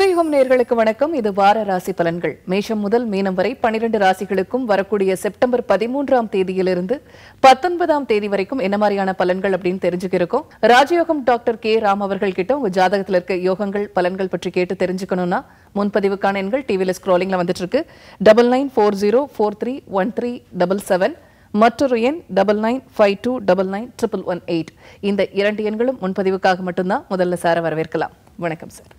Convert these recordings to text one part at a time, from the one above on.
உதயகம் நேர்களுக்கு வணக்கம் இது வார ராசி பலன்கள் மேஷம் முதல் மீனம் வரை பனிரெண்டு ராசிகளுக்கும் வரக்கூடிய செப்டம்பர் பதிமூன்றாம் தேதியிலிருந்து பத்தொன்பதாம் தேதி வரைக்கும் என்ன மாதிரியான பலன்கள் அப்படின்னு தெரிஞ்சுக்கிருக்கோம் ராஜயோகம் டாக்டர் கே ராம் அவர்கள் கிட்ட உங்க ஜாதகத்தில் இருக்க யோகங்கள் பலன்கள் பற்றி கேட்டு தெரிஞ்சுக்கணும்னா முன்பதிவுக்கான எண்கள் டிவியில் ஸ்க்ரோலிங்ல வந்துட்டு இருக்கு double nine four zero four three one three double seven மற்றொரு எண் double nine five two double nine triple one eight இந்த இரண்டு எண்களும் முன்பதிவுக்காக மட்டும்தான் முதல்ல சார வரவேற்கலாம் வணக்கம் சார்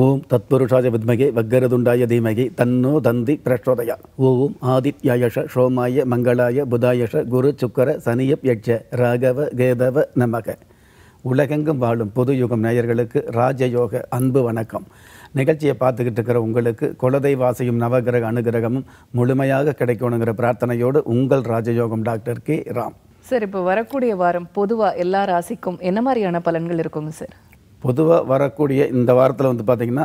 ஓம் தத்புருஷாஜ வித்மகே வக்கரதுண்டாய தீமகி தன்னோ தந்தி பிரச்சோதய ஓம் ஆதித்யாயஷ ஷோமாய மங்களாய புதாயஷ குரு சுக்கர சனியப் யட்ச ராகவ கேதவ நமக உலகெங்கும் வாழும் பொது யுகம் நேயர்களுக்கு ராஜயோக அன்பு வணக்கம் நிகழ்ச்சியை பார்த்துக்கிட்டு இருக்கிற உங்களுக்கு குலதெய்வாசையும் வாசியும் நவகிரக அனுகிரகமும் முழுமையாக கிடைக்கணுங்கிற பிரார்த்தனையோடு உங்கள் ராஜயோகம் டாக்டர் கே ராம் சார் இப்போ வரக்கூடிய வாரம் பொதுவாக எல்லா ராசிக்கும் என்ன மாதிரியான பலன்கள் இருக்குங்க சார் பொதுவாக வரக்கூடிய இந்த வாரத்தில் வந்து பார்த்திங்கன்னா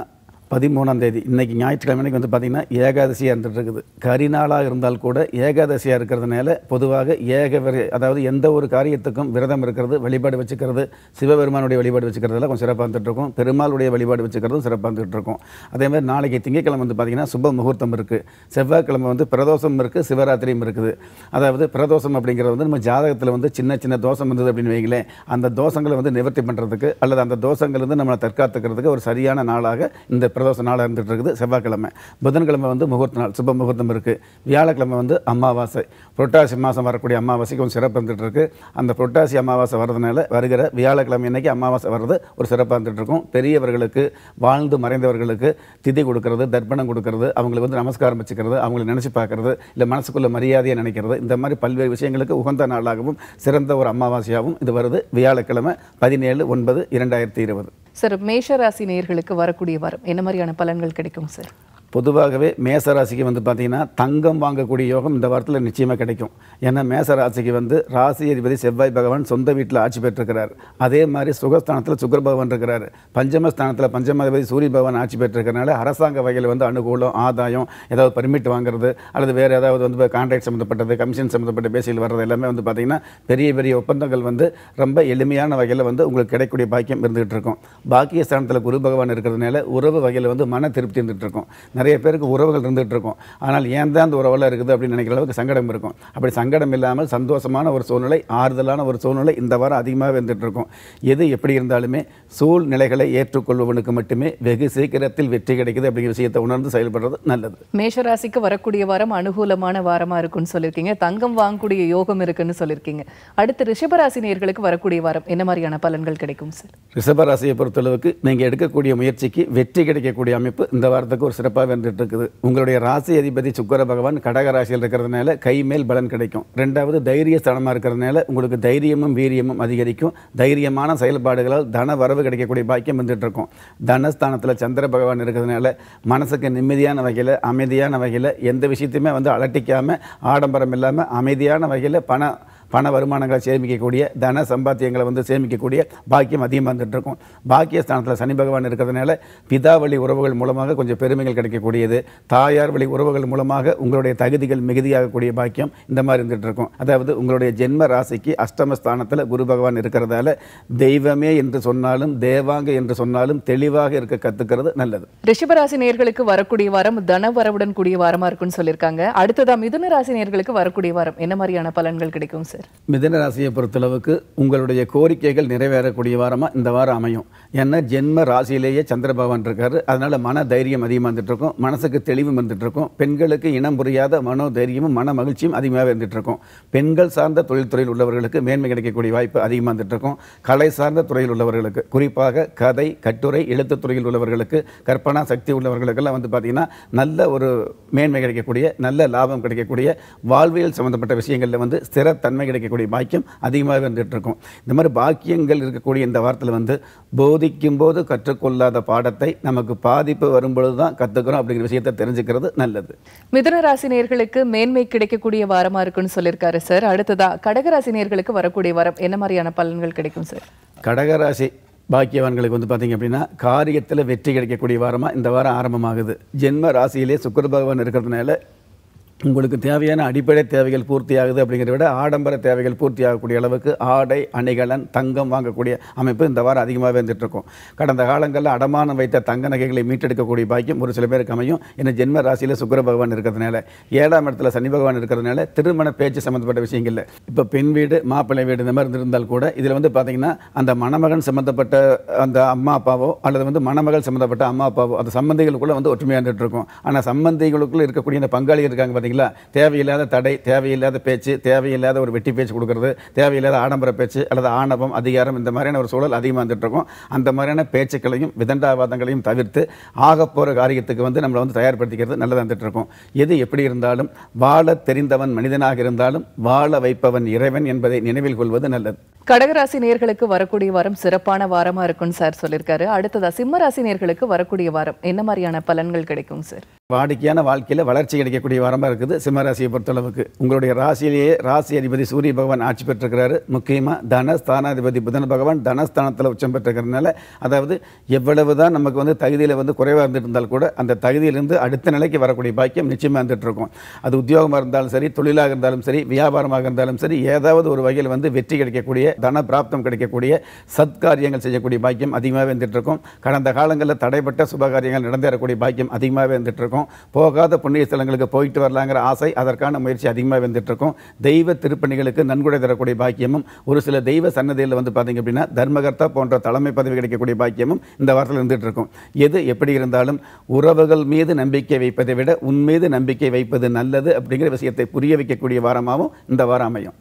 பதிமூணாம் தேதி இன்றைக்கி ஞாயிற்றுக்கிழமைக்கு வந்து பார்த்திங்கன்னா ஏகாதசியாக இருந்துகிட்ருக்குது கரிநாளாக இருந்தால் கூட ஏகாதசியாக இருக்கிறதுனால பொதுவாக ஏக அதாவது எந்த ஒரு காரியத்துக்கும் விரதம் இருக்கிறது வழிபாடு வச்சுக்கிறது சிவபெருமானுடைய வழிபாடு வச்சுக்கிறதுலாம் கொஞ்சம் சிறப்பாக இருந்துகிட்ருக்கும் பெருமாளுடைய வழிபாடு வச்சுக்கிறதும் சிறப்பாக இருந்துகிட்ருக்கும் அதே மாதிரி நாளைக்கு திங்கட்கிழமை வந்து பார்த்திங்கன்னா சுப முகூர்த்தம் இருக்குது செவ்வாய்க்கிழமை வந்து பிரதோஷம் இருக்குது சிவராத்திரியும் இருக்குது அதாவது பிரதோஷம் அப்படிங்கிறது வந்து நம்ம ஜாதகத்தில் வந்து சின்ன சின்ன தோஷம் வந்தது அப்படின்னு வைங்களேன் அந்த தோஷங்களை வந்து நிவர்த்தி பண்ணுறதுக்கு அல்லது அந்த தோஷங்கள் வந்து நம்மளை தற்காத்துக்கிறதுக்கு ஒரு சரியான நாளாக இந்த பிரதோஷ நாள் இருந்துகிட்டு இருக்குது செவ்வாய்க்கிழமை புதன்கிழமை வந்து முகூர்த்த நாள் சுப முகூர்த்தம் இருக்குது வியாழக்கிழமை வந்து அமாவாசை புரட்டாசி மாதம் வரக்கூடிய அமாவாசைக்கு கொஞ்சம் சிறப்பு இருந்துகிட்டு இருக்குது அந்த புரட்டாசி அமாவாசை வர்றதுனால வருகிற வியாழக்கிழமை இன்றைக்கி அமாவாசை வர்றது ஒரு சிறப்பாக இருந்துகிட்டு இருக்கும் பெரியவர்களுக்கு வாழ்ந்து மறைந்தவர்களுக்கு திதி கொடுக்கறது தர்ப்பணம் கொடுக்கறது அவங்களுக்கு வந்து நமஸ்காரம் வச்சுக்கிறது அவங்களை நினச்சி பார்க்குறது இல்லை மனசுக்குள்ள மரியாதையை நினைக்கிறது இந்த மாதிரி பல்வேறு விஷயங்களுக்கு உகந்த நாளாகவும் சிறந்த ஒரு அமாவாசையாகவும் இது வருது வியாழக்கிழமை பதினேழு ஒன்பது இரண்டாயிரத்தி இருபது சார் மேஷராசி நேர்களுக்கு வரக்கூடிய வாரம் என்ன மாதிரியான பலன்கள் கிடைக்கும் சார் பொதுவாகவே மேசராசிக்கு வந்து பார்த்திங்கன்னா தங்கம் வாங்கக்கூடிய யோகம் இந்த வாரத்தில் நிச்சயமாக கிடைக்கும் ஏன்னா மேசராசிக்கு வந்து ராசி அதிபதி செவ்வாய் பகவான் சொந்த வீட்டில் ஆட்சி பெற்றிருக்கிறார் அதே மாதிரி சுகஸ்தானத்தில் சுக்கர பகவான் இருக்கிறார் பஞ்சமஸ்தானத்தில் பஞ்சமாதிபதி சூரிய பகவான் ஆட்சி பெற்றிருக்கிறனால அரசாங்க வகையில் வந்து அனுகூலம் ஆதாயம் ஏதாவது பர்மிட் வாங்குறது அல்லது வேறு ஏதாவது வந்து கான்ட்ராக்ட் சம்மந்தப்பட்டது கமிஷன் சம்மந்தப்பட்ட பேசியில் வர்றது எல்லாமே வந்து பார்த்திங்கன்னா பெரிய பெரிய ஒப்பந்தங்கள் வந்து ரொம்ப எளிமையான வகையில் வந்து உங்களுக்கு கிடைக்கக்கூடிய பாக்கியம் இருந்துகிட்டு இருக்கும் பாக்கிய ஸ்தானத்தில் குரு பகவான் இருக்கிறதுனால உறவு வகையில் வந்து மன திருப்தி இருந்துகிட்டு இருக்கும் நிறைய பேருக்கு உறவுகள் இருந்துகிட்டு இருக்கும் ஆனால் ஏன் தான் அந்த உறவெல்லாம் இருக்குது அப்படின்னு நினைக்கிற அளவுக்கு சங்கடம் இருக்கும் அப்படி சங்கடம் இல்லாமல் சந்தோஷமான ஒரு சூழ்நிலை ஆறுதலான ஒரு சூழ்நிலை இந்த வாரம் அதிகமாக வந்துட்டு இருக்கும் எது எப்படி இருந்தாலுமே சூழ்நிலைகளை ஏற்றுக்கொள்பவனுக்கு மட்டுமே வெகு சீக்கிரத்தில் வெற்றி கிடைக்குது அப்படிங்கிற விஷயத்தை உணர்ந்து செயல்படுறது நல்லது மேஷராசிக்கு வரக்கூடிய வாரம் அனுகூலமான வாரமாக இருக்குன்னு சொல்லியிருக்கீங்க தங்கம் வாங்கக்கூடிய யோகம் இருக்குன்னு சொல்லியிருக்கீங்க அடுத்து ரிஷபராசி நேர்களுக்கு வரக்கூடிய வாரம் என்ன மாதிரியான பலன்கள் கிடைக்கும் சார் ரிஷபராசியை பொறுத்தளவுக்கு நீங்கள் எடுக்கக்கூடிய முயற்சிக்கு வெற்றி கிடைக்கக்கூடிய அமைப்பு இந்த வாரத்துக்கு ஒரு சிறப்பாக வென்றுட்டு இருக்குது உங்களுடைய ராசி அதிபதி சுக்கர பகவான் கடக ராசியில் இருக்கிறதுனால கை மேல் பலன் கிடைக்கும் ரெண்டாவது தைரிய ஸ்தலமாக இருக்கிறதுனால உங்களுக்கு தைரியமும் வீரியமும் அதிகரிக்கும் தைரியமான செயல்பாடுகளால் தன வரவு கிடைக்கக்கூடிய பாக்கியம் வந்துட்டு இருக்கும் தனஸ்தானத்தில் சந்திர பகவான் இருக்கிறதுனால மனசுக்கு நிம்மதியான வகையில் அமைதியான வகையில் எந்த விஷயத்தையுமே வந்து அலட்டிக்காமல் ஆடம்பரம் இல்லாமல் அமைதியான வகையில் பணம் பண வருமானங்களை சேமிக்கக்கூடிய தன சம்பாத்தியங்களை வந்து சேமிக்கக்கூடிய பாக்கியம் அதிகமாக வந்துட்டு இருக்கும் பாக்கியஸ்தானத்தில் சனி பகவான் இருக்கிறதுனால பிதா வழி உறவுகள் மூலமாக கொஞ்சம் பெருமைகள் கிடைக்கக்கூடியது தாயார் வழி உறவுகள் மூலமாக உங்களுடைய தகுதிகள் மிகுதியாகக்கூடிய பாக்கியம் இந்த மாதிரி இருந்துகிட்டு இருக்கும் அதாவது உங்களுடைய ஜென்ம ராசிக்கு அஷ்டமஸ்தானத்தில் குரு பகவான் இருக்கிறதால தெய்வமே என்று சொன்னாலும் தேவாங்க என்று சொன்னாலும் தெளிவாக இருக்க கற்றுக்கிறது நல்லது ரிஷபராசி நேர்களுக்கு வரக்கூடிய வாரம் தன வரவுடன் கூடிய வாரமாக இருக்குன்னு சொல்லியிருக்காங்க அடுத்ததான் மிதுன ராசி நேர்களுக்கு வரக்கூடிய வாரம் என்ன மாதிரியான பலன்கள் கிடைக்கும் சார் சார் மிதன ராசியை பொறுத்தளவுக்கு உங்களுடைய கோரிக்கைகள் நிறைவேறக்கூடிய வாரமாக இந்த வாரம் அமையும் ஏன்னா ஜென்ம ராசியிலேயே சந்திரபவன் இருக்கார் அதனால் மன தைரியம் அதிகமாக வந்துட்டுருக்கும் மனசுக்கு தெளிவு வந்துட்டுருக்கும் பெண்களுக்கு இனம் புரியாத மனோ தைரியமும் மன மகிழ்ச்சியும் அதிகமாக வந்துட்டுருக்கும் பெண்கள் சார்ந்த தொழில்துறையில் உள்ளவர்களுக்கு மேன்மை கிடைக்கக்கூடிய வாய்ப்பு அதிகமாக வந்துட்டுருக்கும் கலை சார்ந்த துறையில் உள்ளவர்களுக்கு குறிப்பாக கதை கட்டுரை எழுத்து துறையில் உள்ளவர்களுக்கு கற்பனா சக்தி உள்ளவர்களுக்கெல்லாம் வந்து பார்த்திங்கன்னா நல்ல ஒரு மேன்மை கிடைக்கக்கூடிய நல்ல லாபம் கிடைக்கக்கூடிய வாழ்வியல் சம்மந்தப்பட்ட விஷயங்களில் வந்து ஸ்திரத்தன்மை கிடைக்கக்கூடிய பாக்கியம் அதிகமாக வந்துட்டுருக்கும் இந்த மாதிரி பாக்கியங்கள் இருக்கக்கூடிய இந்த வாரத்தில் வந்து போதிக்கும் போது கற்றுக்கொள்ளாத பாடத்தை நமக்கு பாதிப்பு வரும்பொழுது தான் கற்றுக்கிறோம் அப்படிங்கிற விஷயத்தை தெரிஞ்சுக்கிறது நல்லது மிதுன ராசி நேர்களுக்கு மேன்மை கிடைக்கக்கூடிய வாரமாக இருக்குன்னு சொல்லியிருக்காரு சார் அடுத்ததா கடகராசி நேர்களுக்கு வரக்கூடிய வாரம் என்ன மாதிரியான பலன்கள் கிடைக்கும் சார் கடகராசி பாக்கியவான்களுக்கு வந்து பார்த்திங்க அப்படின்னா காரியத்தில் வெற்றி கிடைக்கக்கூடிய வாரமாக இந்த வாரம் ஆரம்பமாகுது ஜென்ம ராசியிலே சுக்கர பகவான் இருக்கிறதுனால உங்களுக்கு தேவையான அடிப்படை தேவைகள் பூர்த்தியாகுது அப்படிங்கிறத விட ஆடம்பர தேவைகள் பூர்த்தியாகக்கூடிய அளவுக்கு ஆடை அணிகலன் தங்கம் வாங்கக்கூடிய அமைப்பு இந்த வாரம் அதிகமாகவே இருந்துகிட்ருக்கும் கடந்த காலங்களில் அடமானம் வைத்த தங்க நகைகளை மீட்டெடுக்கக்கூடிய பாக்கியம் ஒரு சில பேருக்கு அமையும் ஏன்னா ஜென்ம ராசியில் சுக்கர பகவான் இருக்கிறதுனால ஏழாம் இடத்துல சனி பகவான் இருக்கிறதுனால திருமண பேச்சு சம்மந்தப்பட்ட விஷயங்கள் இப்போ பெண் வீடு மாப்பிள்ளை வீடு இந்த மாதிரி இருந்திருந்தால் கூட இதில் வந்து பார்த்திங்கன்னா அந்த மணமகன் சம்மந்தப்பட்ட அந்த அம்மா அப்பாவோ அல்லது வந்து மணமகள் சம்மந்தப்பட்ட அம்மா அப்பாவோ அந்த சம்பந்திகளுக்குள்ளே வந்து ஒற்றுமையாக இருந்துகிட்ருக்கும் ஆனால் சம்பந்திகளுக்குள்ளே இருக்கக்கூடிய அந்த பங்காளிகள் இருக்காங்க பார்த்தீங்களா தேவையில்லாத தடை தேவையில்லாத பேச்சு தேவையில்லாத ஒரு வெட்டி பேச்சு கொடுக்கறது தேவையில்லாத ஆடம்பர பேச்சு அல்லது ஆணவம் அதிகாரம் இந்த மாதிரியான ஒரு சூழல் அதிகமாக வந்துட்டுருக்கும் அந்த மாதிரியான பேச்சுக்களையும் விதண்டாவாதங்களையும் தவிர்த்து ஆக போகிற காரியத்துக்கு வந்து நம்மளை வந்து தயார்படுத்திக்கிறது நல்லதாக வந்துட்டுருக்கும் எது எப்படி இருந்தாலும் வாழ தெரிந்தவன் மனிதனாக இருந்தாலும் வாழ வைப்பவன் இறைவன் என்பதை நினைவில் கொள்வது நல்லது கடகராசி நேர்களுக்கு வரக்கூடிய வாரம் சிறப்பான வாரமாக இருக்கும்னு சார் சொல்லியிருக்காரு அடுத்ததா சிம்ம ராசி நேர்களுக்கு வரக்கூடிய வாரம் என்ன மாதிரியான பலன்கள் கிடைக்கும் சார் வாடிக்கையான வாழ்க்கையில் வளர்ச்சி கிடைக்கக்கூடிய வாரமாக இருக்குது சிம்மராசியை பொறுத்தளவுக்கு உங்களுடைய ராசியிலேயே ராசி அதிபதி சூரிய பகவான் ஆட்சி பெற்றிருக்கிறாரு முக்கியமாக தனஸ்தானாதிபதி புதன் பகவான் தனஸ்தானத்தில் உச்சம் பெற்றிருக்கிறதுனால அதாவது எவ்வளவு தான் நமக்கு வந்து தகுதியில் வந்து குறைவாக இருந்துட்டு இருந்தால் கூட அந்த தகுதியிலிருந்து அடுத்த நிலைக்கு வரக்கூடிய பாக்கியம் நிச்சயமாக இருந்துகிட்டு இருக்கும் அது உத்தியோகமாக இருந்தாலும் சரி தொழிலாக இருந்தாலும் சரி வியாபாரமாக இருந்தாலும் சரி ஏதாவது ஒரு வகையில் வந்து வெற்றி கிடைக்கக்கூடிய தன பிராப்தம் கிடைக்கக்கூடிய சத்காரியங்கள் செய்யக்கூடிய பாக்கியம் அதிகமாகவே இருந்துகிட்டு இருக்கும் கடந்த காலங்களில் தடைப்பட்ட சுபகாரியங்கள் நடந்தேறக்கூடிய பாக்கியம் அதிகமாகவே இருந்துகிட்டு இருக்கும் இருக்கும் போகாத புண்ணிய ஸ்தலங்களுக்கு போயிட்டு வரலாங்கிற ஆசை அதற்கான முயற்சி அதிகமாக வந்துட்டுருக்கும் தெய்வ திருப்பணிகளுக்கு நன்கொடை தரக்கூடிய பாக்கியமும் ஒரு சில தெய்வ சன்னதியில் வந்து பார்த்திங்க அப்படின்னா தர்மகர்த்தா போன்ற தலைமை பதவி கிடைக்கக்கூடிய பாக்கியமும் இந்த வாரத்தில் இருந்துகிட்டு இருக்கும் எது எப்படி இருந்தாலும் உறவுகள் மீது நம்பிக்கை வைப்பதை விட உன் மீது நம்பிக்கை வைப்பது நல்லது அப்படிங்கிற விஷயத்தை புரிய வைக்கக்கூடிய வாரமாகவும் இந்த வாரம் அமையும்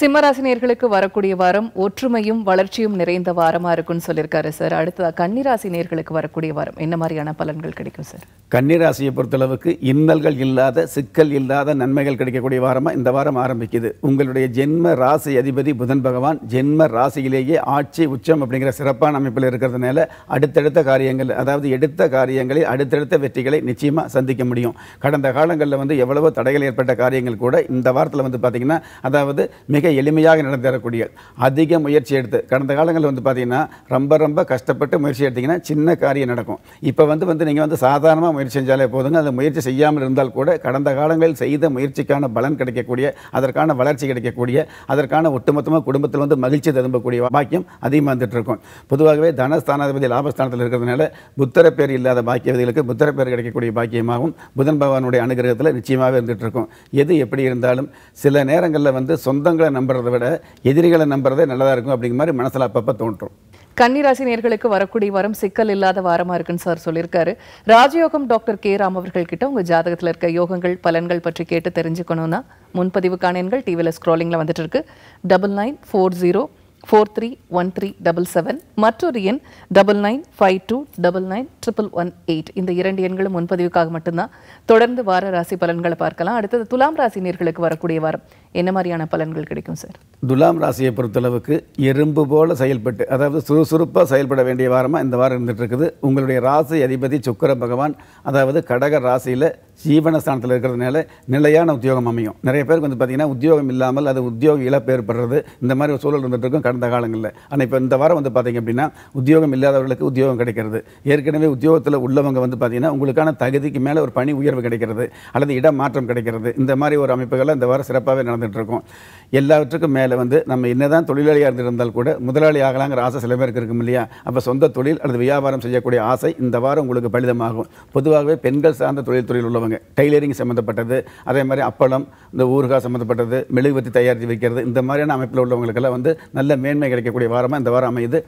சிம்மராசினியர்களுக்கு வரக்கூடிய வாரம் ஒற்றுமையும் வளர்ச்சியும் நிறைந்த வாரமா இருக்கும்னு சொல்லியிருக்காரு சார் அடுத்ததாக கன்னிராசி நேர்களுக்கு வரக்கூடிய வாரம் என்ன மாதிரியான பலன்கள் கிடைக்கும் சார் கன்னிராசியை பொறுத்தளவுக்கு இன்னல்கள் இல்லாத சிக்கல் இல்லாத நன்மைகள் கிடைக்கக்கூடிய வாரமாக இந்த வாரம் ஆரம்பிக்குது உங்களுடைய ஜென்ம ராசி அதிபதி புதன் பகவான் ஜென்ம ராசியிலேயே ஆட்சி உச்சம் அப்படிங்கிற சிறப்பான அமைப்பில் இருக்கிறதுனால அடுத்தடுத்த காரியங்கள் அதாவது எடுத்த காரியங்களில் அடுத்தடுத்த வெற்றிகளை நிச்சயமாக சந்திக்க முடியும் கடந்த காலங்களில் வந்து எவ்வளவோ தடைகள் ஏற்பட்ட காரியங்கள் கூட இந்த வாரத்தில் வந்து பார்த்தீங்கன்னா அதாவது மிக மிக எளிமையாக தரக்கூடிய அதிக முயற்சி எடுத்து கடந்த காலங்களில் வந்து பார்த்திங்கன்னா ரொம்ப ரொம்ப கஷ்டப்பட்டு முயற்சி எடுத்திங்கன்னா சின்ன காரியம் நடக்கும் இப்போ வந்து வந்து நீங்கள் வந்து சாதாரணமாக முயற்சி செஞ்சாலே போதுங்க அந்த முயற்சி செய்யாமல் இருந்தால் கூட கடந்த காலங்களில் செய்த முயற்சிக்கான பலன் கிடைக்கக்கூடிய அதற்கான வளர்ச்சி கிடைக்கக்கூடிய அதற்கான ஒட்டுமொத்தமாக குடும்பத்தில் வந்து மகிழ்ச்சி திரும்பக்கூடிய பாக்கியம் அதிகமாக வந்துட்டு இருக்கும் பொதுவாகவே தனஸ்தானாதிபதி லாபஸ்தானத்தில் இருக்கிறதுனால புத்தர பேர் இல்லாத பாக்கியவதிகளுக்கு புத்தர பேர் கிடைக்கக்கூடிய பாக்கியமாகவும் புதன் பகவானுடைய அனுகிரகத்தில் நிச்சயமாக இருந்துகிட்டு இருக்கும் எது எப்படி இருந்தாலும் சில நேரங்களில் வந்து சொந்தங்களை நம்புறத விட எதிரிகளை நம்புறதே நல்லதா இருக்கும் அப்படிங்கிற மாதிரி மனசுல அப்பப்ப தோன்றும் கன்னிராசி நேர்களுக்கு வரக்கூடிய வரம் சிக்கல் இல்லாத வாரமா இருக்குன்னு சார் சொல்லியிருக்காரு ராஜயோகம் டாக்டர் கே ராம் அவர்கள் கிட்ட உங்க ஜாதகத்தில் இருக்க யோகங்கள் பலன்கள் பற்றி கேட்டு தெரிஞ்சுக்கணும்னா முன்பதிவுக்கான எண்கள் டிவியில் ஸ்க்ரோலிங்கில் வந்துட்டு இருக்கு double nine four zero four three one three double seven மற்றொரு எண் double nine five two double nine triple one eight இந்த இரண்டு எண்களும் முன்பதிவுக்காக மட்டும்தான் தொடர்ந்து வார ராசி பலன்களை பார்க்கலாம் அடுத்தது துலாம் ராசி நேர்களுக்கு வரக்கூடிய வாரம் என்ன மாதிரியான பலன்கள் கிடைக்கும் சார் துலாம் ராசியை பொறுத்தளவுக்கு எறும்பு போல செயல்பட்டு அதாவது சுறுசுறுப்பாக செயல்பட வேண்டிய வாரமாக இந்த வாரம் இருந்துட்டு இருக்குது உங்களுடைய ராசி அதிபதி சுக்கர பகவான் அதாவது கடக ராசியில் ஜீவனஸ்தானத்தில் இருக்கிறதுனால நிலையான உத்தியோகம் அமையும் நிறைய பேருக்கு வந்து பார்த்தீங்கன்னா உத்தியோகம் இல்லாமல் அது உத்தியோக இழப்பு ஏற்படுறது இந்த மாதிரி ஒரு சூழல் இருந்துகிட்டு இருக்கும் கடந்த காலங்களில் ஆனால் இப்போ இந்த வாரம் வந்து பார்த்திங்க அப்படின்னா உத்தியோகம் இல்லாதவர்களுக்கு உத்தியோகம் கிடைக்கிறது ஏற்கனவே உத்தியோகத்தில் உள்ளவங்க வந்து பார்த்திங்கன்னா உங்களுக்கான தகுதிக்கு மேலே ஒரு பணி உயர்வு கிடைக்கிறது அல்லது இடம் மாற்றம் கிடைக்கிறது இந்த மாதிரி ஒரு அமைப்புகளை இந்த வாரம் சிறப்பாகவே நடந்து நடந்துகிட்ருக்கோம் எல்லாவற்றுக்கும் மேலே வந்து நம்ம என்னதான் தொழிலாளியாக இருந்திருந்தால் கூட முதலாளி ஆகலாங்கிற ஆசை சில பேருக்கு இருக்கும் இல்லையா அப்போ சொந்த தொழில் அல்லது வியாபாரம் செய்யக்கூடிய ஆசை இந்த வாரம் உங்களுக்கு பலிதமாகும் பொதுவாகவே பெண்கள் சார்ந்த தொழில் தொழில் உள்ளவங்க டெய்லரிங் சம்மந்தப்பட்டது அதே மாதிரி அப்பளம் இந்த ஊறுகாய் சம்மந்தப்பட்டது மெழுகுவத்தி தயாரித்து வைக்கிறது இந்த மாதிரியான அமைப்பில் உள்ளவங்களுக்கெல்லாம் வந்து நல்ல மேன்மை கிடைக்கக்கூடிய வாரமாக இந்த வாரம் அமையுது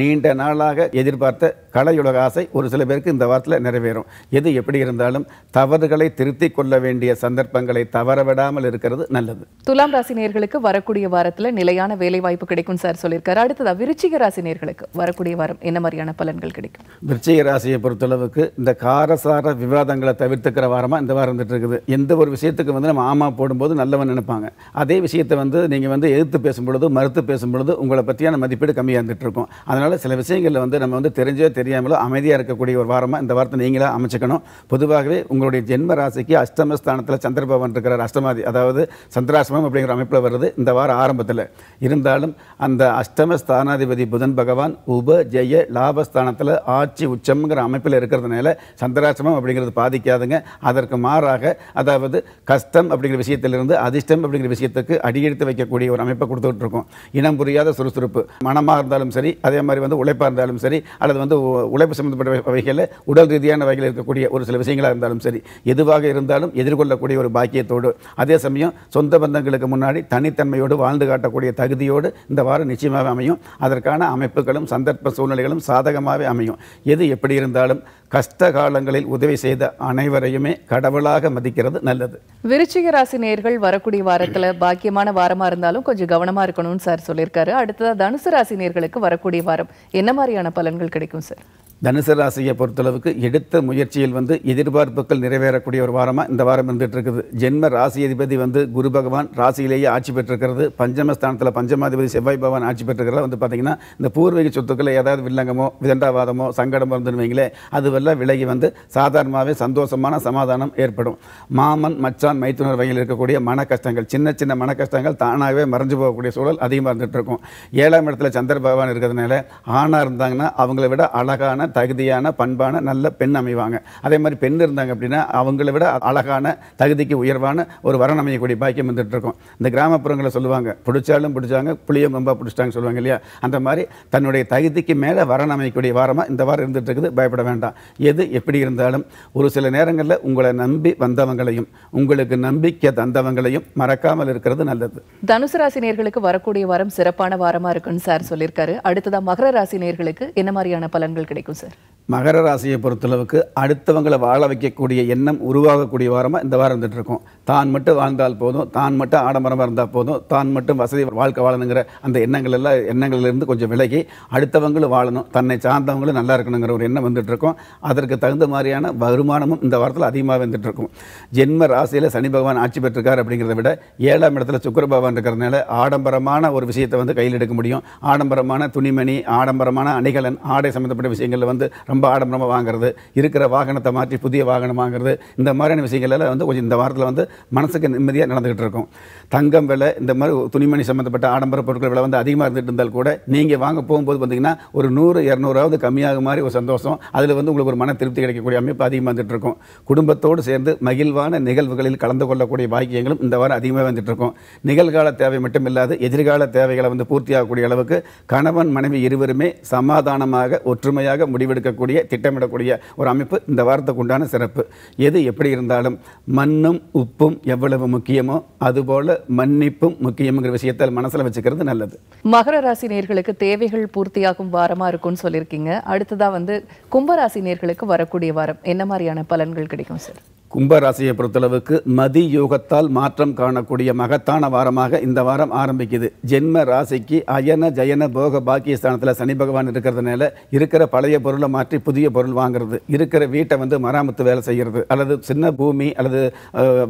நீண்ட நாளாக எதிர்பார்த்த கலையுலக ஆசை ஒரு சில பேருக்கு இந்த வாரத்தில் நிறைவேறும் எது எப்படி இருந்தாலும் தவறுகளை திருத்திக் கொள்ள வேண்டிய சந்தர்ப்பங்களை தவறவிடாமல் இருக்கிறது நல்லது துலாம் ராசி நேர்களுக்கு நேர்களுக்கு வரக்கூடிய வாரத்தில் நிலையான வேலை வாய்ப்பு கிடைக்கும் சார் சொல்லியிருக்காரு அடுத்ததா விருச்சிக ராசி நேர்களுக்கு வரக்கூடிய வாரம் என்ன மாதிரியான பலன்கள் கிடைக்கும் விருச்சிக ராசியை பொறுத்தளவுக்கு இந்த காரசார விவாதங்களை தவிர்த்துக்கிற வாரமாக இந்த வாரம் வந்துட்டு இருக்குது எந்த ஒரு விஷயத்துக்கு வந்து நம்ம ஆமா போடும்போது நல்லவன் நினைப்பாங்க அதே விஷயத்தை வந்து நீங்கள் வந்து எதிர்த்து பேசும்பொழுது மறுத்து பேசும்பொழுது உங்களை பற்றியான மதிப்பீடு கம்மியாக இருந்துட்டு இருக்கும் அதனால சில விஷயங்களில் வந்து நம்ம வந்து தெரிஞ்சோ தெரியாமலோ அமைதியாக இருக்கக்கூடிய ஒரு வாரமாக இந்த வாரத்தை நீங்களாக அமைச்சுக்கணும் பொதுவாகவே உங்களுடைய ஜென்ம ராசிக்கு அஷ்டமஸ்தானத்தில் சந்திரபவன் இருக்கிறார் அஷ்டமாதி அதாவது சந்திராசிரமம் அப்படிங்கிற அமைப்பில் வருது வருது இந்த வாரம் ஆரம்பத்தில் இருந்தாலும் அந்த அஷ்டம ஸ்தானாதிபதி புதன் பகவான் உப ஜெய லாபஸ்தானத்தில் ஆட்சி உச்சம்ங்கிற அமைப்பில் இருக்கிறதுனால சந்திராசிரமம் அப்படிங்கிறது பாதிக்காதுங்க அதற்கு மாறாக அதாவது கஷ்டம் அப்படிங்கிற விஷயத்திலிருந்து அதிர்ஷ்டம் அப்படிங்கிற விஷயத்துக்கு அடியெடுத்து வைக்கக்கூடிய ஒரு அமைப்பை கொடுத்துக்கிட்டு இருக்கோம் இனம் புரியாத சுறுசுறுப்பு மனமாக இருந்தாலும் சரி அதே மாதிரி வந்து உழைப்பாக இருந்தாலும் சரி அல்லது வந்து உழைப்பு சம்மந்தப்பட்ட வகைகளில் உடல் ரீதியான வகையில் இருக்கக்கூடிய ஒரு சில விஷயங்களாக இருந்தாலும் சரி எதுவாக இருந்தாலும் எதிர்கொள்ளக்கூடிய ஒரு பாக்கியத்தோடு அதே சமயம் சொந்த பந்தங்களுக்கு முன்னாடி தனி தனித்தன்மையோடு வாழ்ந்து காட்டக்கூடிய தகுதியோடு இந்த வாரம் நிச்சயமாக அமையும் அதற்கான அமைப்புகளும் சந்தர்ப்ப சூழ்நிலைகளும் சாதகமாகவே அமையும் எது எப்படி இருந்தாலும் கஷ்ட காலங்களில் உதவி செய்த அனைவரையுமே கடவுளாக மதிக்கிறது நல்லது விருச்சிக ராசி நேர்கள் வரக்கூடிய வாரத்தில் பாக்கியமான வாரமாக இருந்தாலும் கொஞ்சம் கவனமாக இருக்கணும்னு சார் சொல்லியிருக்காரு அடுத்ததாக தனுசு ராசி நேர்களுக்கு வரக்கூடிய வாரம் என்ன மாதிரியான பலன்கள் கிடைக்கும் சார் தனுசு ராசியை பொறுத்தளவுக்கு எடுத்த முயற்சியில் வந்து எதிர்பார்ப்புகள் நிறைவேறக்கூடிய ஒரு வாரமாக இந்த வாரம் இருந்துகிட்டு இருக்குது ஜென்ம ராசி அதிபதி வந்து குரு பகவான் ராசியிலேயே ஆட்சி ஆட்சி பெற்றிருக்கிறது பஞ்சமஸ்தானத்தில் பஞ்சமாதிபதி செவ்வாய் பவான் ஆட்சி பெற்றிருக்கிறத வந்து பார்த்திங்கன்னா இந்த பூர்வீக சொத்துக்களை ஏதாவது வில்லங்கமோ விதண்டாவாதமோ சங்கடமோ இருந்துருவீங்களே அதுவெல்லாம் விலகி வந்து சாதாரணமாகவே சந்தோஷமான சமாதானம் ஏற்படும் மாமன் மச்சான் மைத்துனர் வகையில் இருக்கக்கூடிய மன கஷ்டங்கள் சின்ன சின்ன மன கஷ்டங்கள் தானாகவே மறைஞ்சு போகக்கூடிய சூழல் அதிகமாக இருந்துகிட்டு இருக்கும் ஏழாம் இடத்துல சந்திர பகவான் இருக்கிறதுனால ஆணாக இருந்தாங்கன்னா அவங்கள விட அழகான தகுதியான பண்பான நல்ல பெண் அமைவாங்க அதே மாதிரி பெண் இருந்தாங்க அப்படின்னா அவங்கள விட அழகான தகுதிக்கு உயர்வான ஒரு வரன் அமையக்கூடிய பாக்கியம் வந்துட்டு இருக்கும் இந்த கிராம கிராமப்புறங்களை சொல்லுவாங்க பிடிச்சாலும் பிடிச்சாங்க புளியும் கம்பா பிடிச்சிட்டாங்க சொல்லுவாங்க இல்லையா அந்த மாதிரி தன்னுடைய தகுதிக்கு மேலே வரன் அமைக்கக்கூடிய வாரமாக இந்த வாரம் இருந்துகிட்டு இருக்குது பயப்பட வேண்டாம் எது எப்படி இருந்தாலும் ஒரு சில நேரங்களில் உங்களை நம்பி வந்தவங்களையும் உங்களுக்கு நம்பிக்கை தந்தவங்களையும் மறக்காமல் இருக்கிறது நல்லது தனுசு ராசி நேர்களுக்கு வரக்கூடிய வாரம் சிறப்பான வாரமாக இருக்குன்னு சார் சொல்லியிருக்காரு அடுத்ததாக மகர ராசி நேர்களுக்கு என்ன மாதிரியான பலன்கள் கிடைக்கும் சார் மகர ராசியை பொறுத்தளவுக்கு அடுத்தவங்களை வாழ வைக்கக்கூடிய எண்ணம் உருவாகக்கூடிய வாரமாக இந்த வாரம் இருந்துகிட்டு இருக்கும் தான் மட்டும் வாழ்ந்தால் போதும் தான் மட்டும் ஆடம்பரமாக இருந்தால் போதும் தான் மட்டும் வசதி வாழ்க்கை வாழணுங்கிற அந்த எண்ணங்கள் எல்லாம் இருந்து கொஞ்சம் விலகி அடுத்தவங்களும் வாழணும் தன்னை சார்ந்தவங்களும் நல்லா இருக்கணுங்கிற ஒரு எண்ணம் வந்துட்டு இருக்கும் அதற்கு தகுந்த மாதிரியான வருமானமும் இந்த வாரத்தில் அதிகமாக வந்துட்டு இருக்கும் ஜென்ம ராசியில் சனி பகவான் ஆட்சி பெற்றிருக்கார் அப்படிங்கிறத விட ஏழாம் இடத்துல சுக்கர பகவான் இருக்கிறதுனால ஆடம்பரமான ஒரு விஷயத்தை வந்து கையில் எடுக்க முடியும் ஆடம்பரமான துணிமணி ஆடம்பரமான அணிகலன் ஆடை சம்மந்தப்பட்ட விஷயங்களில் வந்து ரொம்ப ஆடம்பரமாக வாங்குறது இருக்கிற வாகனத்தை மாற்றி புதிய வாகனம் வாங்குறது இந்த மாதிரியான விஷயங்கள் எல்லாம் வந்து கொஞ்சம் இந்த வாரத்தில் வந்து மனசுக்கு நிம்மதியாக நடந்துகிட்டு இருக்கும் தங்கம் வெள்ளை விலை இந்த மாதிரி துணிமணி சம்மந்தப்பட்ட ஆடம்பர பொருட்கள் விலை வந்து அதிகமாக இருந்துட்டு இருந்தால் கூட நீங்கள் வாங்க போகும்போது பார்த்தீங்கன்னா ஒரு நூறு இரநூறாவது கம்மியாக மாதிரி ஒரு சந்தோஷம் அதில் வந்து உங்களுக்கு ஒரு மன திருப்தி கிடைக்கக்கூடிய அமைப்பு அதிகமாக வந்துட்டு இருக்கும் குடும்பத்தோடு சேர்ந்து மகிழ்வான நிகழ்வுகளில் கலந்து கொள்ளக்கூடிய பாக்கியங்களும் இந்த வாரம் அதிகமாக வந்துட்டு இருக்கும் நிகழ்கால தேவை மட்டும் இல்லாது எதிர்கால தேவைகளை வந்து பூர்த்தியாகக்கூடிய அளவுக்கு கணவன் மனைவி இருவருமே சமாதானமாக ஒற்றுமையாக முடிவெடுக்கக்கூடிய திட்டமிடக்கூடிய ஒரு அமைப்பு இந்த வாரத்துக்கு உண்டான சிறப்பு எது எப்படி இருந்தாலும் மண்ணும் உப்பும் எவ்வளவு முக்கியமோ அதுபோல் மன்னி குறிப்பும் முக்கியம்ங்கிற விஷயத்தில் மனசில் வச்சுக்கிறது நல்லது மகர ராசி நேர்களுக்கு தேவைகள் பூர்த்தியாகும் வாரமாக இருக்கும்னு சொல்லியிருக்கீங்க அடுத்ததாக வந்து கும்பராசி நேர்களுக்கு வரக்கூடிய வாரம் என்ன மாதிரியான பலன்கள் கிடைக்கும் சார் கும்பராசியை பொறுத்தளவுக்கு மதி யோகத்தால் மாற்றம் காணக்கூடிய மகத்தான வாரமாக இந்த வாரம் ஆரம்பிக்குது ஜென்ம ராசிக்கு அயன ஜயன போக பாக்கிய ஸ்தானத்தில் சனி பகவான் இருக்கிறதுனால இருக்கிற பழைய பொருளை மாற்றி புதிய பொருள் வாங்குறது இருக்கிற வீட்டை வந்து மராமத்து வேலை செய்கிறது அல்லது சின்ன பூமி அல்லது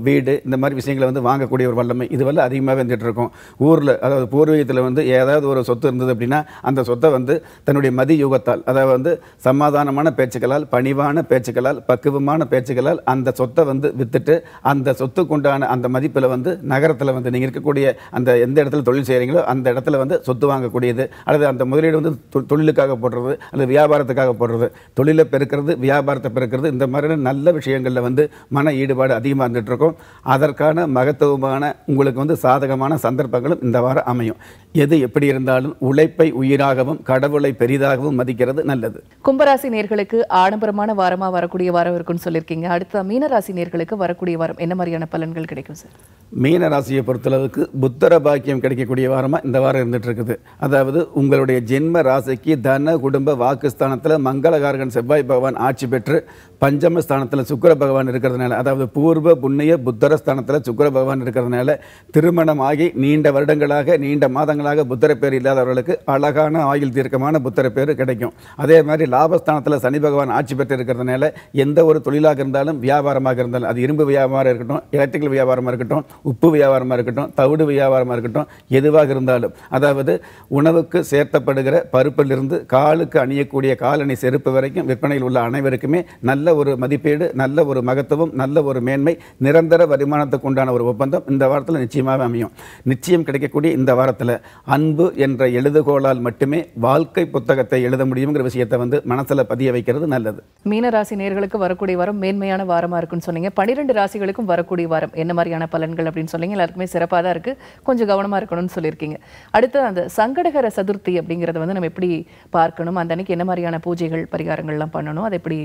வீடு இந்த மாதிரி விஷயங்களை வந்து வாங்கக்கூடிய ஒரு வல்லமை இதுவெல்லாம் அதிகமாக காலமாக இருக்கும் ஊரில் அதாவது பூர்வீகத்தில் வந்து ஏதாவது ஒரு சொத்து இருந்தது அப்படின்னா அந்த சொத்தை வந்து தன்னுடைய மதி யுகத்தால் அதாவது வந்து சமாதானமான பேச்சுக்களால் பணிவான பேச்சுக்களால் பக்குவமான பேச்சுக்களால் அந்த சொத்தை வந்து விற்றுட்டு அந்த சொத்துக்குண்டான அந்த மதிப்பில் வந்து நகரத்தில் வந்து நீங்கள் இருக்கக்கூடிய அந்த எந்த இடத்துல தொழில் செய்கிறீங்களோ அந்த இடத்துல வந்து சொத்து வாங்கக்கூடியது அல்லது அந்த முதலீடு வந்து தொழிலுக்காக போடுறது அல்லது வியாபாரத்துக்காக போடுறது தொழிலை பெருக்கிறது வியாபாரத்தை பெருக்கிறது இந்த மாதிரியான நல்ல விஷயங்களில் வந்து மன ஈடுபாடு அதிகமாக இருக்கும் அதற்கான மகத்துவமான உங்களுக்கு வந்து சாதனை சாதகமான சந்தர்ப்பங்களும் இந்த வாரம் அமையும் எது எப்படி இருந்தாலும் உழைப்பை உயிராகவும் கடவுளை பெரிதாகவும் மதிக்கிறது நல்லது கும்பராசி நேர்களுக்கு ஆடம்பரமான வாரமாக வரக்கூடிய வாரம் இருக்குன்னு சொல்லியிருக்கீங்க அடுத்த மீனராசி நேர்களுக்கு வரக்கூடிய வாரம் என்ன மாதிரியான பலன்கள் கிடைக்கும் சார் மீனராசியை பொறுத்தளவுக்கு புத்தர பாக்கியம் கிடைக்கக்கூடிய வாரமாக இந்த வாரம் இருந்துட்டு இருக்குது அதாவது உங்களுடைய ஜென்ம ராசிக்கு தன குடும்ப வாக்குஸ்தானத்தில் மங்களகாரகன் செவ்வாய் பகவான் ஆட்சி பெற்று பஞ்சம ஸ்தானத்தில் சுக்கர பகவான் இருக்கிறதுனால அதாவது பூர்வ புண்ணிய புத்தர ஸ்தானத்தில் சுக்கர பகவான் இருக்கிறதுனால திருமண திருமணமாகி நீண்ட வருடங்களாக நீண்ட மாதங்களாக பேர் இல்லாதவர்களுக்கு அழகான ஆயுள் தீர்க்கமான பேர் கிடைக்கும் அதே மாதிரி லாபஸ்தானத்தில் சனி பகவான் ஆட்சி பெற்று இருக்கிறதுனால எந்த ஒரு தொழிலாக இருந்தாலும் வியாபாரமாக இருந்தாலும் அது இரும்பு வியாபாரம் இருக்கட்டும் எலக்ட்ரிக்கல் வியாபாரமாக இருக்கட்டும் உப்பு வியாபாரமாக இருக்கட்டும் தவிடு வியாபாரமாக இருக்கட்டும் எதுவாக இருந்தாலும் அதாவது உணவுக்கு சேர்த்தப்படுகிற பருப்பிலிருந்து காலுக்கு அணியக்கூடிய காலணி செருப்பு வரைக்கும் விற்பனையில் உள்ள அனைவருக்குமே நல்ல ஒரு மதிப்பீடு நல்ல ஒரு மகத்துவம் நல்ல ஒரு மேன்மை நிரந்தர வருமானத்துக்கு உண்டான ஒரு ஒப்பந்தம் இந்த வாரத்தில் நிச்சயமாக அமையும் முடியும் நிச்சயம் கிடைக்கக்கூடிய இந்த வாரத்தில் அன்பு என்ற எழுதுகோளால் மட்டுமே வாழ்க்கை புத்தகத்தை எழுத முடியுங்கிற விஷயத்தை வந்து மனசில் பதிய வைக்கிறது நல்லது மீனராசி நேர்களுக்கு வரக்கூடிய வாரம் மேன்மையான வாரமாக இருக்குன்னு சொன்னீங்க பன்னிரெண்டு ராசிகளுக்கும் வரக்கூடிய வாரம் என்ன மாதிரியான பலன்கள் அப்படின்னு சொன்னீங்க எல்லாருக்குமே சிறப்பாக தான் இருக்குது கொஞ்சம் கவனமாக இருக்கணும்னு சொல்லியிருக்கீங்க அடுத்து அந்த சங்கடகர சதுர்த்தி அப்படிங்கிறத வந்து நம்ம எப்படி பார்க்கணும் அந்த அன்னைக்கு என்ன மாதிரியான பூஜைகள் பரிகாரங்கள்லாம் பண்ணணும் அதை எப்படி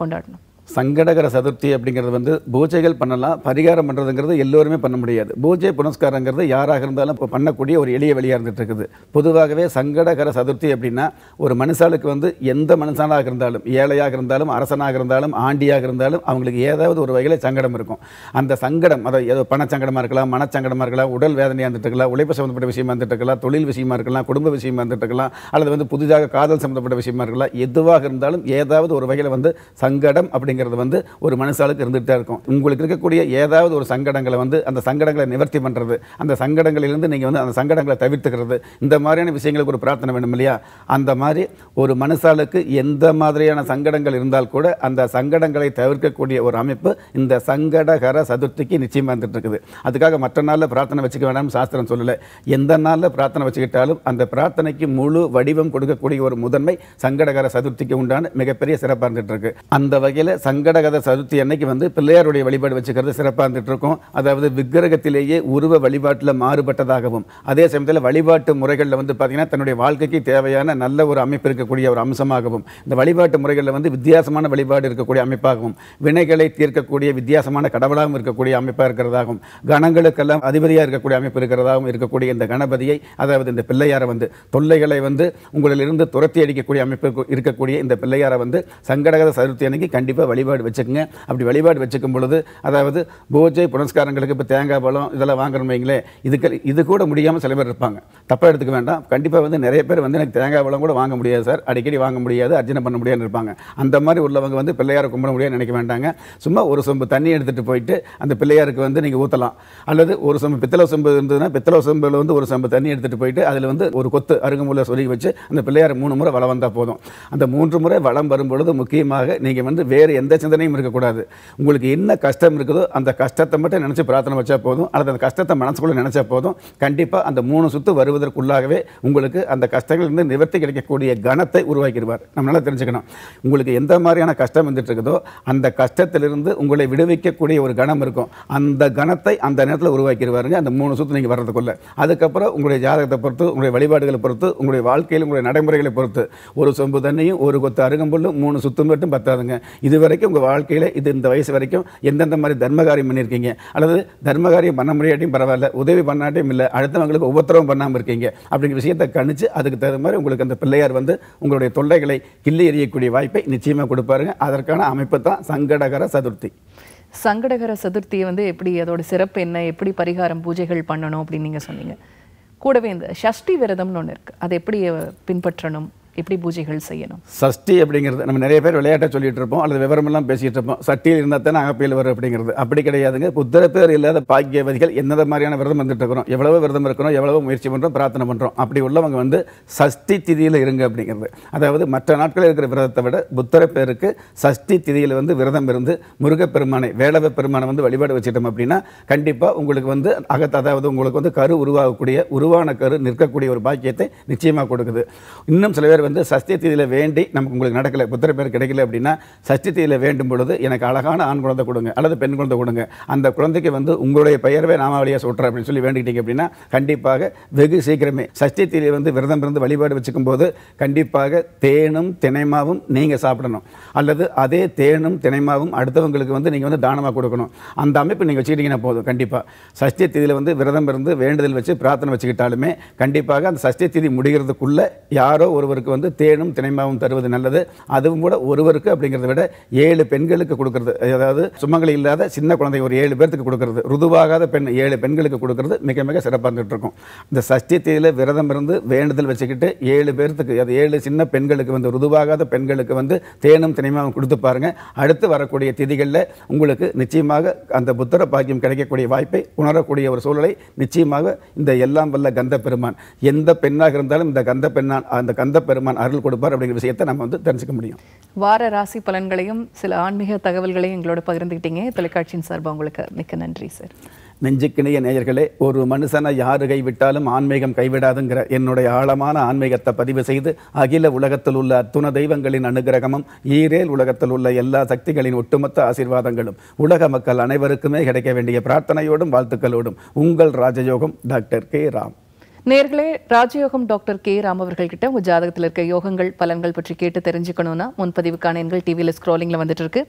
கொண்டாடணும் சங்கடகர சதுர்த்தி அப்படிங்கிறது வந்து பூஜைகள் பண்ணலாம் பரிகாரம் பண்ணுறதுங்கிறது எல்லோருமே பண்ண முடியாது பூஜை புனஸ்காரங்கிறது யாராக இருந்தாலும் இப்போ பண்ணக்கூடிய ஒரு எளிய வழியாக இருந்துட்டு இருக்குது பொதுவாகவே சங்கடகர சதுர்த்தி அப்படின்னா ஒரு மனுஷாளுக்கு வந்து எந்த மனுஷனாக இருந்தாலும் ஏழையாக இருந்தாலும் அரசனாக இருந்தாலும் ஆண்டியாக இருந்தாலும் அவங்களுக்கு ஏதாவது ஒரு வகையில் சங்கடம் இருக்கும் அந்த சங்கடம் அதாவது ஏதோ பணச்சங்கடமாக இருக்கலாம் மனச்சங்கடமாக இருக்கலாம் உடல் வேதனையாக இருந்துட்டுக்கலாம் உழைப்பு சம்மந்தப்பட்ட விஷயமா இருந்துட்டு இருக்கலாம் தொழில் விஷயமா இருக்கலாம் குடும்ப விஷயமா இருந்துட்டு அல்லது வந்து புதிதாக காதல் சம்மந்தப்பட்ட விஷயமா இருக்கலாம் எதுவாக இருந்தாலும் ஏதாவது ஒரு வகையில் வந்து சங்கடம் அப்படிங்கிற அப்படிங்கிறது வந்து ஒரு மனுஷாலுக்கு இருந்துகிட்டே இருக்கும் உங்களுக்கு இருக்கக்கூடிய ஏதாவது ஒரு சங்கடங்களை வந்து அந்த சங்கடங்களை நிவர்த்தி பண்ணுறது அந்த சங்கடங்களிலிருந்து நீங்கள் வந்து அந்த சங்கடங்களை தவிர்த்துக்கிறது இந்த மாதிரியான விஷயங்களுக்கு ஒரு பிரார்த்தனை வேணும் இல்லையா அந்த மாதிரி ஒரு மனுஷாளுக்கு எந்த மாதிரியான சங்கடங்கள் இருந்தால் கூட அந்த சங்கடங்களை தவிர்க்கக்கூடிய ஒரு அமைப்பு இந்த சங்கடகர சதுர்த்திக்கு நிச்சயமாக இருந்துகிட்டு இருக்குது அதுக்காக மற்ற நாளில் பிரார்த்தனை வச்சுக்க வேண்டாம்னு சாஸ்திரம் சொல்லலை எந்த நாளில் பிரார்த்தனை வச்சுக்கிட்டாலும் அந்த பிரார்த்தனைக்கு முழு வடிவம் கொடுக்கக்கூடிய ஒரு முதன்மை சங்கடகர சதுர்த்திக்கு உண்டான மிகப்பெரிய சிறப்பாக இருந்துகிட்டு இருக்கு அந்த வகையில் சங்கடகத சதுர்த்தி அன்னைக்கு வந்து பிள்ளையாருடைய வழிபாடு வச்சுக்கிறது சிறப்பாக இருந்துட்டு இருக்கும் அதாவது விக்கிரகத்திலேயே உருவ வழிபாட்டில் மாறுபட்டதாகவும் அதே சமயத்தில் வழிபாட்டு முறைகளில் வந்து பார்த்திங்கன்னா தன்னுடைய வாழ்க்கைக்கு தேவையான நல்ல ஒரு அமைப்பு இருக்கக்கூடிய ஒரு அம்சமாகவும் இந்த வழிபாட்டு முறைகளில் வந்து வித்தியாசமான வழிபாடு இருக்கக்கூடிய அமைப்பாகவும் வினைகளை தீர்க்கக்கூடிய வித்தியாசமான கடவுளாகவும் இருக்கக்கூடிய அமைப்பாக இருக்கிறதாகவும் கணங்களுக்கெல்லாம் அதிபதியாக இருக்கக்கூடிய அமைப்பு இருக்கிறதாகவும் இருக்கக்கூடிய இந்த கணபதியை அதாவது இந்த பிள்ளையாரை வந்து தொல்லைகளை வந்து உங்களிலிருந்து துரத்தி அடிக்கக்கூடிய அமைப்பு இருக்கக்கூடிய இந்த பிள்ளையாரை வந்து சங்கடகத சதுர்த்தி அன்னைக்கு கண்டிப்பாக வழிபாடு வச்சுக்கோங்க அப்படி வழிபாடு வச்சுக்கும் பொழுது அதாவது பூஜை புனஸ்காரங்களுக்கு இப்போ தேங்காய் பழம் இதெல்லாம் வாங்குறோம் வைங்களே இதுக்கு இது கூட முடியாமல் சில பேர் இருப்பாங்க தப்பாக எடுத்துக்க வேண்டாம் கண்டிப்பாக வந்து நிறைய பேர் வந்து எனக்கு தேங்காய் பழம் கூட வாங்க முடியாது சார் அடிக்கடி வாங்க முடியாது அர்ஜனை பண்ண முடியாதுன்னு இருப்பாங்க அந்த மாதிரி உள்ளவங்க வந்து பிள்ளையாரை கும்பிட முடியாது நினைக்க வேண்டாங்க சும்மா ஒரு சொம்பு தண்ணி எடுத்துகிட்டு போயிட்டு அந்த பிள்ளையாருக்கு வந்து நீங்கள் ஊற்றலாம் அல்லது ஒரு சொம்பு பித்தளை சொம்பு இருந்ததுன்னா பித்தளை சொம்பில் வந்து ஒரு சொம்பு தண்ணி எடுத்துகிட்டு போயிட்டு அதில் வந்து ஒரு கொத்து அருகமுள்ள சொல்லி வச்சு அந்த பிள்ளையார் மூணு முறை வளம் வந்தால் போதும் அந்த மூன்று முறை வளம் வரும்பொழுது முக்கியமாக நீங்கள் வந்து வேறு எந்த எந்த சிந்தனையும் இருக்கக்கூடாது உங்களுக்கு என்ன கஷ்டம் இருக்குதோ அந்த கஷ்டத்தை மட்டும் நினச்சி பிரார்த்தனை வச்சா போதும் அல்லது அந்த கஷ்டத்தை மனசுக்குள்ளே நினச்சா போதும் கண்டிப்பாக அந்த மூணு சுத்து வருவதற்குள்ளாகவே உங்களுக்கு அந்த கஷ்டங்கள்லேருந்து நிவர்த்தி கிடைக்கக்கூடிய கணத்தை உருவாக்கிடுவார் நம்மளால் தெரிஞ்சுக்கணும் உங்களுக்கு எந்த மாதிரியான கஷ்டம் வந்துட்டு இருக்குதோ அந்த கஷ்டத்திலிருந்து உங்களை விடுவிக்கக்கூடிய ஒரு கணம் இருக்கும் அந்த கணத்தை அந்த நேரத்தில் உருவாக்கிடுவாருங்க அந்த மூணு சுற்று நீங்கள் வர்றதுக்குள்ளே அதுக்கப்புறம் உங்களுடைய ஜாதகத்தை பொறுத்து உங்களுடைய வழிபாடுகளை பொறுத்து உங்களுடைய வாழ்க்கையில் உங்களுடைய நடைமுறைகளை பொறுத்து ஒரு சொம்பு தண்ணியும் ஒரு கொத்து அருகம்புல்லும் மூணு சுத்தும் மட்டும் பத்தாதுங்க இதுவரை வரைக்கும் உங்கள் வாழ்க்கையில் இது இந்த வயசு வரைக்கும் எந்தெந்த மாதிரி தர்மகாரியம் பண்ணியிருக்கீங்க அல்லது தர்மகாரியம் பண்ண முடியாட்டியும் பரவாயில்ல உதவி பண்ணாட்டியும் இல்லை அடுத்தவங்களுக்கு உபத்திரவம் பண்ணாமல் இருக்கீங்க அப்படிங்கிற விஷயத்தை கணிச்சு அதுக்கு தகுந்த மாதிரி உங்களுக்கு அந்த பிள்ளையார் வந்து உங்களுடைய தொல்லைகளை கிள்ளி எறியக்கூடிய வாய்ப்பை நிச்சயமாக கொடுப்பாருங்க அதற்கான அமைப்பு தான் சங்கடகர சதுர்த்தி சங்கடகர சதுர்த்தியை வந்து எப்படி அதோட சிறப்பு என்ன எப்படி பரிகாரம் பூஜைகள் பண்ணணும் அப்படின்னு நீங்கள் சொன்னீங்க கூடவே இந்த ஷஷ்டி விரதம்னு ஒன்று இருக்குது அதை எப்படி பின்பற்றணும் எப்படி பூஜைகள் செய்யணும் சஷ்டி அப்படிங்கிறது நம்ம நிறைய பேர் விளையாட்டை சொல்லிட்டு இருப்போம் அல்லது விவரமெல்லாம் பேசிகிட்டு இருப்போம் சட்டியில் இருந்தால் தானே அகப்பையில் வரும் அப்படிங்கிறது அப்படி கிடையாதுங்க புத்திர பேர் இல்லாத பாக்கியவதிகள் எந்த மாதிரியான விரதம் வந்துட்டு இருக்கிறோம் எவ்வளவு விரதம் இருக்கிறோம் எவ்வளவு முயற்சி பண்ணுறோம் பிரார்த்தனை பண்ணுறோம் அப்படி உள்ளவங்க வந்து சஷ்டி திதியில் இருங்க அப்படிங்கிறது அதாவது மற்ற நாட்களில் இருக்கிற விரதத்தை விட புத்திர பேருக்கு சஷ்டி திதியில் வந்து விரதம் இருந்து முருகப்பெருமானை வேளவ பெருமானை வந்து வழிபாடு வச்சுட்டோம் அப்படின்னா கண்டிப்பாக உங்களுக்கு வந்து அகத்த அதாவது உங்களுக்கு வந்து கரு உருவாகக்கூடிய உருவான கரு நிற்கக்கூடிய ஒரு பாக்கியத்தை நிச்சயமாக கொடுக்குது இன்னும் சில பேர் வந்து சஷ்டியத்தியில் வேண்டி நமக்கு உங்களுக்கு நடக்கலை புத்திர பேர் கிடைக்கல அப்படின்னா சஷ்டியத்தியில் வேண்டும் பொழுது எனக்கு அழகான ஆண் குழந்தை கொடுங்க அல்லது பெண் குழந்தை கொடுங்க அந்த குழந்தைக்கு வந்து உங்களுடைய பெயரவே நாமாவளியாக சொல்கிறேன் அப்படின்னு சொல்லி வேண்டிக்கிட்டீங்க அப்படின்னா கண்டிப்பாக வெகு சீக்கிரமே தீதியை வந்து விரதம் இருந்து வழிபாடு வச்சுக்கும் போது கண்டிப்பாக தேனும் தினைமாவும் நீங்கள் சாப்பிடணும் அல்லது அதே தேனும் தினைமாவும் அடுத்தவங்களுக்கு வந்து நீங்கள் வந்து தானமாக கொடுக்கணும் அந்த அமைப்பு நீங்கள் வச்சுக்கிட்டிங்கன்னா போதும் கண்டிப்பாக சஷ்டி திதியில் வந்து விரதம் இருந்து வேண்டுதல் வச்சு பிரார்த்தனை வச்சுக்கிட்டாலுமே கண்டிப்பாக அந்த சஷ்டி திதி முடிகிறதுக்குள்ளே யாரோ ஒருவருக்கு வந்து தேனும் தினைமாவும் தருவது நல்லது அதுவும் கூட ஒருவருக்கு அப்படிங்கிறத விட ஏழு பெண்களுக்கு கொடுக்கறது அதாவது சுமங்கலி இல்லாத சின்ன குழந்தை ஒரு ஏழு பேர்த்துக்கு கொடுக்கறது ருதுவாகாத பெண் ஏழு பெண்களுக்கு கொடுக்கறது மிக மிக சிறப்பாக இருந்துகிட்டு இருக்கும் இந்த சஷ்டி தேதியில் விரதம் இருந்து வேண்டுதல் வச்சுக்கிட்டு ஏழு பேர்த்துக்கு அது ஏழு சின்ன பெண்களுக்கு வந்து ருதுவாகாத பெண்களுக்கு வந்து தேனும் தினைமாவும் கொடுத்து பாருங்கள் அடுத்து வரக்கூடிய திதிகளில் உங்களுக்கு நிச்சயமாக அந்த புத்திர பாக்கியம் கிடைக்கக்கூடிய வாய்ப்பை உணரக்கூடிய ஒரு சூழலை நிச்சயமாக இந்த எல்லாம் வல்ல கந்த பெருமான் எந்த பெண்ணாக இருந்தாலும் இந்த கந்த பெண்ணான் அந்த கந்த பெருமான் பெருமான் அருள் கொடுப்பார் அப்படிங்கிற விஷயத்தை நம்ம வந்து தெரிஞ்சுக்க முடியும் வார ராசி பலன்களையும் சில ஆன்மீக தகவல்களையும் எங்களோட பகிர்ந்துக்கிட்டீங்க தொலைக்காட்சியின் சார்பாக உங்களுக்கு மிக்க நன்றி சார் நெஞ்சுக்கிணைய நேயர்களே ஒரு மனுஷனை யாரு கைவிட்டாலும் ஆன்மீகம் கைவிடாதுங்கிற என்னுடைய ஆழமான ஆன்மீகத்தை பதிவு செய்து அகில உலகத்தில் உள்ள அத்துண தெய்வங்களின் அனுகிரகமும் ஈரேல் உலகத்தில் உள்ள எல்லா சக்திகளின் ஒட்டுமொத்த ஆசீர்வாதங்களும் உலக மக்கள் அனைவருக்குமே கிடைக்க வேண்டிய பிரார்த்தனையோடும் வாழ்த்துக்களோடும் உங்கள் ராஜயோகம் டாக்டர் கே ராம் நேர்களே ராஜயோகம் டாக்டர் கே ராம் அவர்கள்கிட்ட உங்கள் ஜாதகத்தில் இருக்க யோகங்கள் பலன்கள் பற்றி கேட்டு தெரிஞ்சுக்கணும்னா முன்பதிவுக்கான எண்கள் டிவியில் ஸ்க்ரோலிங்கில் வந்துட்டு இருக்கு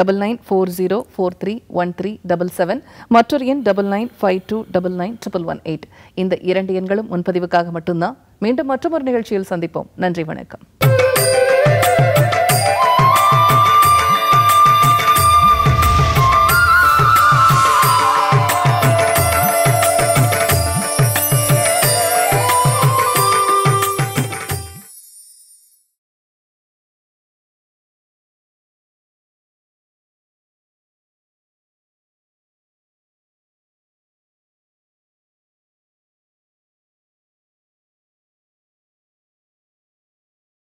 double nine four zero four three one three double seven மற்றொரு எண் double nine five two double nine triple one eight இந்த இரண்டு எண்களும் முன்பதிவுக்காக மட்டும்தான் மீண்டும் மற்றொரு நிகழ்ச்சியில் சந்திப்போம் நன்றி வணக்கம்